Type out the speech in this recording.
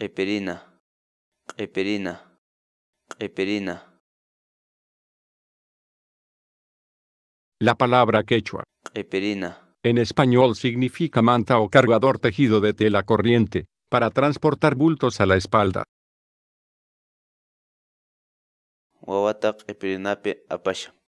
Eperina. Eperina. Eperina. La palabra quechua eperina en español significa manta o cargador tejido de tela corriente para transportar bultos a la espalda.